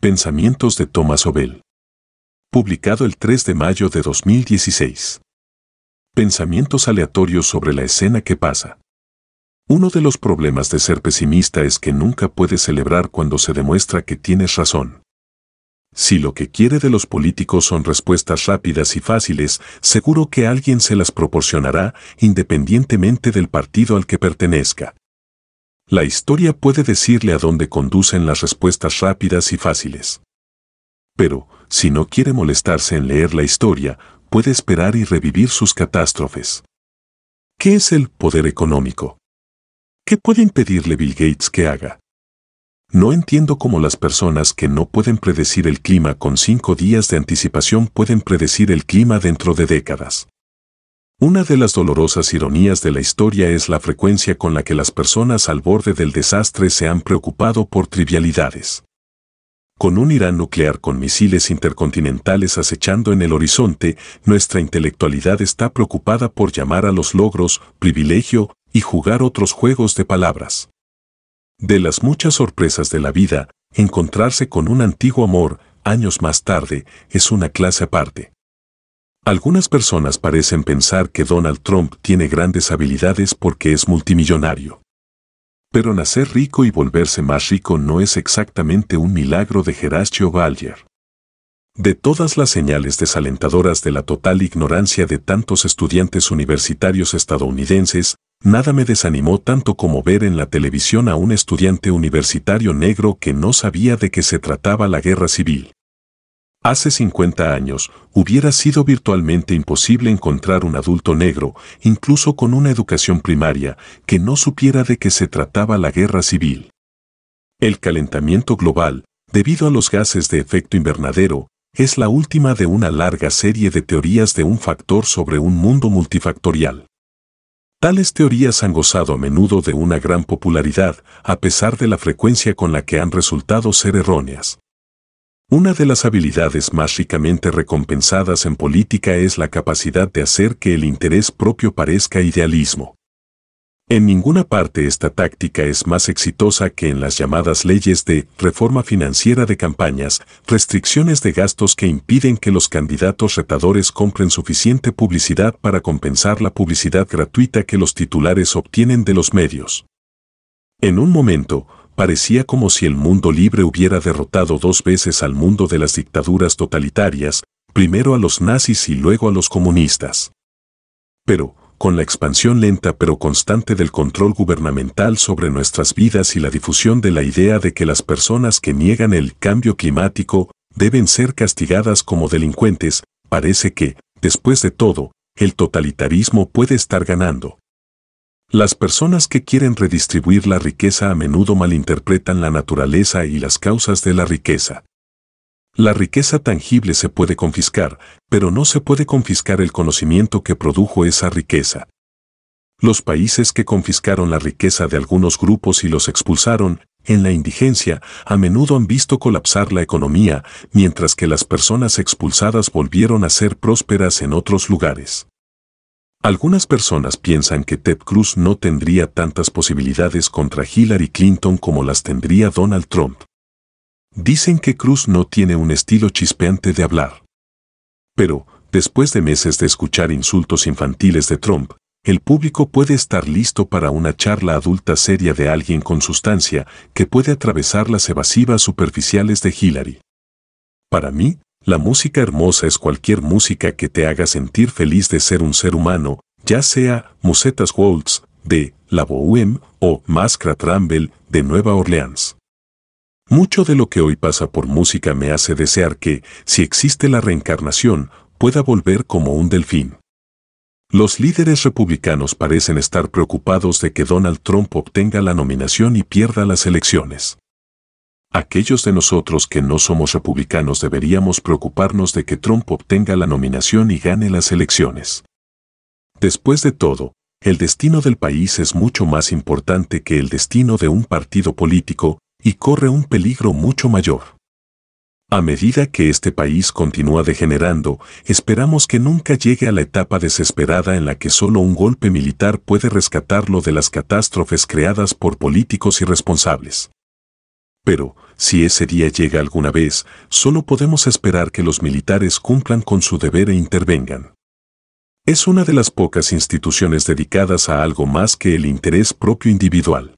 Pensamientos de Thomas Obel. Publicado el 3 de mayo de 2016. Pensamientos aleatorios sobre la escena que pasa. Uno de los problemas de ser pesimista es que nunca puedes celebrar cuando se demuestra que tienes razón. Si lo que quiere de los políticos son respuestas rápidas y fáciles, seguro que alguien se las proporcionará independientemente del partido al que pertenezca. La historia puede decirle a dónde conducen las respuestas rápidas y fáciles. Pero, si no quiere molestarse en leer la historia, puede esperar y revivir sus catástrofes. ¿Qué es el poder económico? ¿Qué puede impedirle Bill Gates que haga? No entiendo cómo las personas que no pueden predecir el clima con cinco días de anticipación pueden predecir el clima dentro de décadas. Una de las dolorosas ironías de la historia es la frecuencia con la que las personas al borde del desastre se han preocupado por trivialidades. Con un Irán nuclear con misiles intercontinentales acechando en el horizonte, nuestra intelectualidad está preocupada por llamar a los logros privilegio y jugar otros juegos de palabras. De las muchas sorpresas de la vida, encontrarse con un antiguo amor, años más tarde, es una clase aparte. Algunas personas parecen pensar que Donald Trump tiene grandes habilidades porque es multimillonario. Pero nacer rico y volverse más rico no es exactamente un milagro de Geracio De todas las señales desalentadoras de la total ignorancia de tantos estudiantes universitarios estadounidenses, nada me desanimó tanto como ver en la televisión a un estudiante universitario negro que no sabía de qué se trataba la guerra civil. Hace 50 años, hubiera sido virtualmente imposible encontrar un adulto negro, incluso con una educación primaria, que no supiera de qué se trataba la guerra civil. El calentamiento global, debido a los gases de efecto invernadero, es la última de una larga serie de teorías de un factor sobre un mundo multifactorial. Tales teorías han gozado a menudo de una gran popularidad, a pesar de la frecuencia con la que han resultado ser erróneas. Una de las habilidades más ricamente recompensadas en política es la capacidad de hacer que el interés propio parezca idealismo. En ninguna parte esta táctica es más exitosa que en las llamadas leyes de reforma financiera de campañas, restricciones de gastos que impiden que los candidatos retadores compren suficiente publicidad para compensar la publicidad gratuita que los titulares obtienen de los medios. En un momento, parecía como si el mundo libre hubiera derrotado dos veces al mundo de las dictaduras totalitarias, primero a los nazis y luego a los comunistas. Pero, con la expansión lenta pero constante del control gubernamental sobre nuestras vidas y la difusión de la idea de que las personas que niegan el cambio climático deben ser castigadas como delincuentes, parece que, después de todo, el totalitarismo puede estar ganando. Las personas que quieren redistribuir la riqueza a menudo malinterpretan la naturaleza y las causas de la riqueza. La riqueza tangible se puede confiscar, pero no se puede confiscar el conocimiento que produjo esa riqueza. Los países que confiscaron la riqueza de algunos grupos y los expulsaron, en la indigencia, a menudo han visto colapsar la economía, mientras que las personas expulsadas volvieron a ser prósperas en otros lugares. Algunas personas piensan que Ted Cruz no tendría tantas posibilidades contra Hillary Clinton como las tendría Donald Trump. Dicen que Cruz no tiene un estilo chispeante de hablar. Pero, después de meses de escuchar insultos infantiles de Trump, el público puede estar listo para una charla adulta seria de alguien con sustancia que puede atravesar las evasivas superficiales de Hillary. Para mí, la música hermosa es cualquier música que te haga sentir feliz de ser un ser humano, ya sea Musetas Waltz de La Bohème o Mascra Tramble de Nueva Orleans. Mucho de lo que hoy pasa por música me hace desear que, si existe la reencarnación, pueda volver como un delfín. Los líderes republicanos parecen estar preocupados de que Donald Trump obtenga la nominación y pierda las elecciones. Aquellos de nosotros que no somos republicanos deberíamos preocuparnos de que Trump obtenga la nominación y gane las elecciones. Después de todo, el destino del país es mucho más importante que el destino de un partido político y corre un peligro mucho mayor. A medida que este país continúa degenerando, esperamos que nunca llegue a la etapa desesperada en la que solo un golpe militar puede rescatarlo de las catástrofes creadas por políticos irresponsables pero, si ese día llega alguna vez, solo podemos esperar que los militares cumplan con su deber e intervengan. Es una de las pocas instituciones dedicadas a algo más que el interés propio individual.